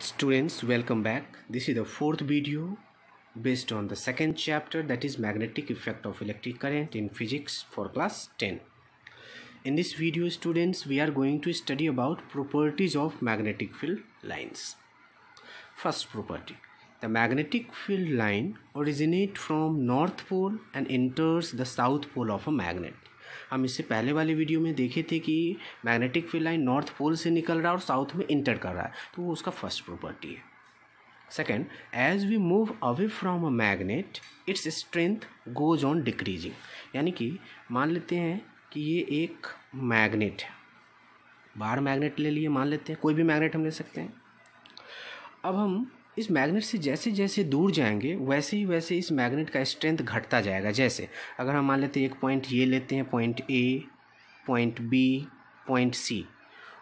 students welcome back this is the fourth video based on the second chapter that is magnetic effect of electric current in physics for class 10 in this video students we are going to study about properties of magnetic field lines first property the magnetic field line originates from north pole and enters the south pole of a magnet हम इससे पहले वाले video में देखे थे कि magnetic field line north pole से निकल रहा है और साउथ में इंटर कर रहा है तो वो उसका फर्स्ट प्रॉपर्टी है second as we move away from a magnet its strength goes on decreasing यानी कि मान लेते हैं कि ये एक मैग्नेट है बाहर मैग्नेट ले लिए मान लेते हैं कोई भी मैग्नेट हम ले सकते हैं अब हम इस मैग्नेट से जैसे जैसे दूर जाएंगे वैसे ही वैसे इस मैग्नेट का स्ट्रेंथ घटता जाएगा जैसे अगर हम मान लेते हैं एक पॉइंट ये लेते हैं point A point B point C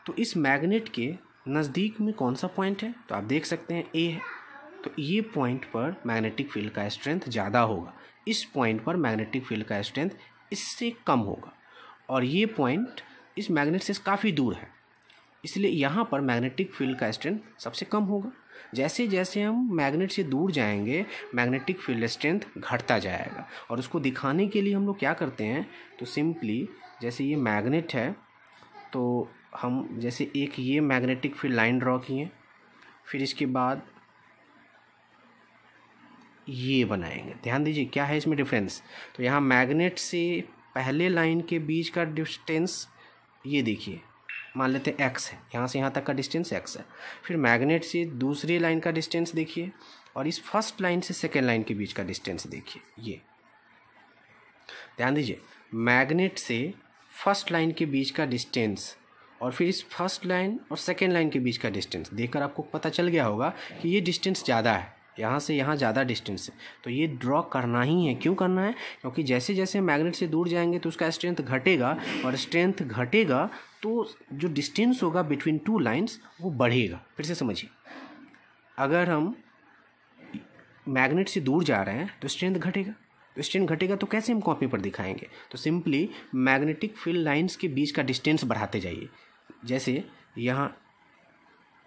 तो इस मैग्नेट के नज़दीक में कौन सा पॉइंट है तो आप देख सकते हैं ए है तो ये पॉइंट पर मैग्नेटिक फील्ड का स्ट्रेंथ ज़्यादा होगा इस पॉइंट पर मैग्नेटिक फील्ड का स्ट्रेंथ इससे कम होगा और ये पॉइंट इस मैग्नेट से काफ़ी दूर है इसलिए यहाँ पर मैग्नेटिक फील्ड का स्ट्रेंथ सबसे कम होगा जैसे जैसे हम मैग्नेट से दूर जाएंगे मैग्नेटिक फील्ड स्ट्रेंथ घटता जाएगा और उसको दिखाने के लिए हम लोग क्या करते हैं तो सिंपली जैसे ये मैग्नेट है तो हम जैसे एक ये मैग्नेटिक फील्ड लाइन ड्रॉ किए फिर इसके बाद ये बनाएंगे ध्यान दीजिए क्या है इसमें डिफरेंस तो यहाँ मैग्नेट से पहले लाइन के बीच का डिस्टेंस ये देखिए मान लेते हैं एक्स है यहाँ से यहाँ तक का डिस्टेंस एक्स है फिर मैग्नेट से दूसरी लाइन का डिस्टेंस देखिए और इस फर्स्ट लाइन से सेकेंड लाइन के बीच का डिस्टेंस देखिए ये ध्यान दीजिए मैग्नेट से फर्स्ट लाइन के बीच का डिस्टेंस और फिर इस फर्स्ट लाइन और सेकेंड लाइन के बीच का डिस्टेंस देखकर आपको पता चल गया होगा कि ये डिस्टेंस ज़्यादा है यहाँ से यहाँ ज़्यादा डिस्टेंस है तो ये ड्रॉ करना ही है क्यों करना है क्योंकि जैसे जैसे मैग्नेट से दूर जाएंगे तो उसका स्ट्रेंथ घटेगा और स्ट्रेंथ घटेगा तो जो डिस्टेंस होगा बिटवीन टू लाइन्स वो बढ़ेगा फिर से समझिए अगर हम मैग्नेट से दूर जा रहे हैं तो स्ट्रेंथ घटेगा तो स्ट्रेंथ घटेगा तो कैसे हम कॉपी पर दिखाएंगे तो सिंपली मैग्नेटिक फील्ड लाइंस के बीच का डिस्टेंस बढ़ाते जाइए जैसे यहाँ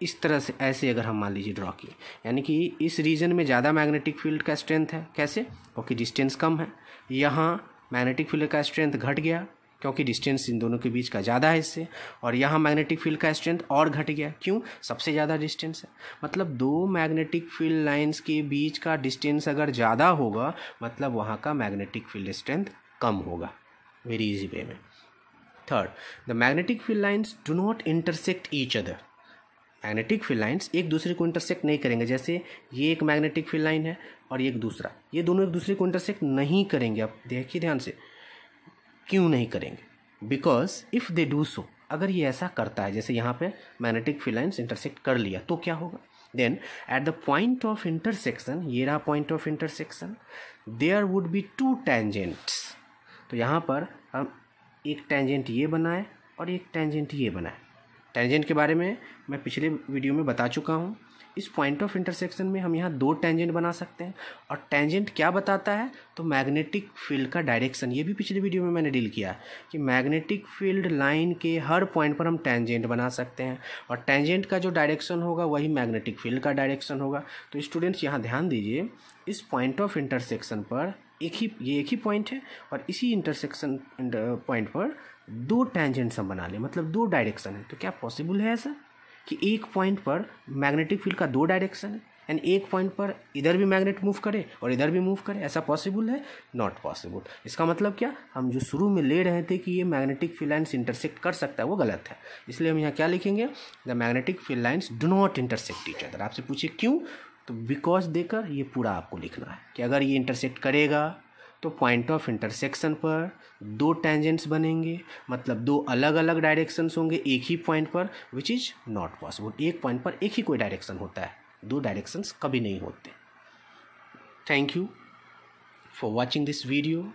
इस तरह से ऐसे अगर हम मान लीजिए ड्रॉ किए यानी कि इस रीजन में ज़्यादा मैग्नेटिक फील्ड का स्ट्रेंथ है कैसे ओके डिस्टेंस कम है यहाँ मैग्नेटिक फील्ड का स्ट्रेंथ घट गया क्योंकि डिस्टेंस इन दोनों के बीच का ज़्यादा है इससे और यहाँ मैग्नेटिक फील्ड का स्ट्रेंथ और घट गया क्यों सबसे ज़्यादा डिस्टेंस है मतलब दो मैग्नेटिक फील्ड लाइन्स के बीच का डिस्टेंस अगर ज़्यादा होगा मतलब वहाँ का मैग्नेटिक फील्ड स्ट्रेंथ कम होगा वेरी इजी वे में third the magnetic field lines do not intersect each other magnetic field lines एक दूसरे को इंटरसेक्ट नहीं करेंगे जैसे ये एक मैग्नेटिक फील्ड लाइन है और ये एक दूसरा ये दोनों एक दूसरे को इंटरसेक्ट नहीं करेंगे आप देखिए ध्यान से क्यों नहीं करेंगे because if they do so अगर ये ऐसा करता है जैसे यहाँ पे मैग्नेटिक फिलाइंस इंटरसेक्ट कर लिया तो क्या होगा then at the point of intersection ये रहा point of intersection there would be two tangents तो यहाँ पर हम एक टेंजेंट ये बनाए और एक टेंजेंट ये बनाए टेंजेंट के बारे में मैं पिछले वीडियो में बता चुका हूँ इस पॉइंट ऑफ इंटरसेक्शन में हम यहाँ दो टेंजेंट बना सकते हैं और टेंजेंट क्या बताता है तो मैग्नेटिक फील्ड का डायरेक्शन ये भी पिछले वीडियो में मैंने डील किया कि मैग्नेटिक फील्ड लाइन के हर पॉइंट पर हम टेंजेंट बना सकते हैं और टेंजेंट का जो डायरेक्शन होगा वही मैग्नेटिक फील्ड का डायरेक्शन होगा तो स्टूडेंट्स यहाँ ध्यान दीजिए इस पॉइंट ऑफ इंटरसेक्शन पर एक ही ये एक ही पॉइंट है और इसी इंटरसेक्शन पॉइंट uh, पर दो टेंजेंट्स हम बना लें मतलब दो डायरेक्शन है तो क्या पॉसिबल है ऐसा कि एक पॉइंट पर मैग्नेटिक फील्ड का दो डायरेक्शन है एंड एक पॉइंट पर इधर भी मैग्नेट मूव करे और इधर भी मूव करे ऐसा पॉसिबल है नॉट पॉसिबल इसका मतलब क्या हम जो शुरू में ले रहे थे कि ये मैग्नेटिक फील्ड लाइन्स इंटरसेक्ट कर सकता है वो गलत है इसलिए हम यहाँ क्या लिखेंगे the magnetic field lines do not intersect each other आपसे पूछे क्यों तो बिकॉज देकर ये पूरा आपको लिखना है कि अगर ये इंटरसेक्ट करेगा तो पॉइंट ऑफ इंटरसेक्शन पर दो टेंजेंट्स बनेंगे मतलब दो अलग अलग डायरेक्शंस होंगे एक ही पॉइंट पर विच इज़ नॉट पॉसिबल एक पॉइंट पर एक ही कोई डायरेक्शन होता है दो डायरेक्शंस कभी नहीं होते thank you for watching this video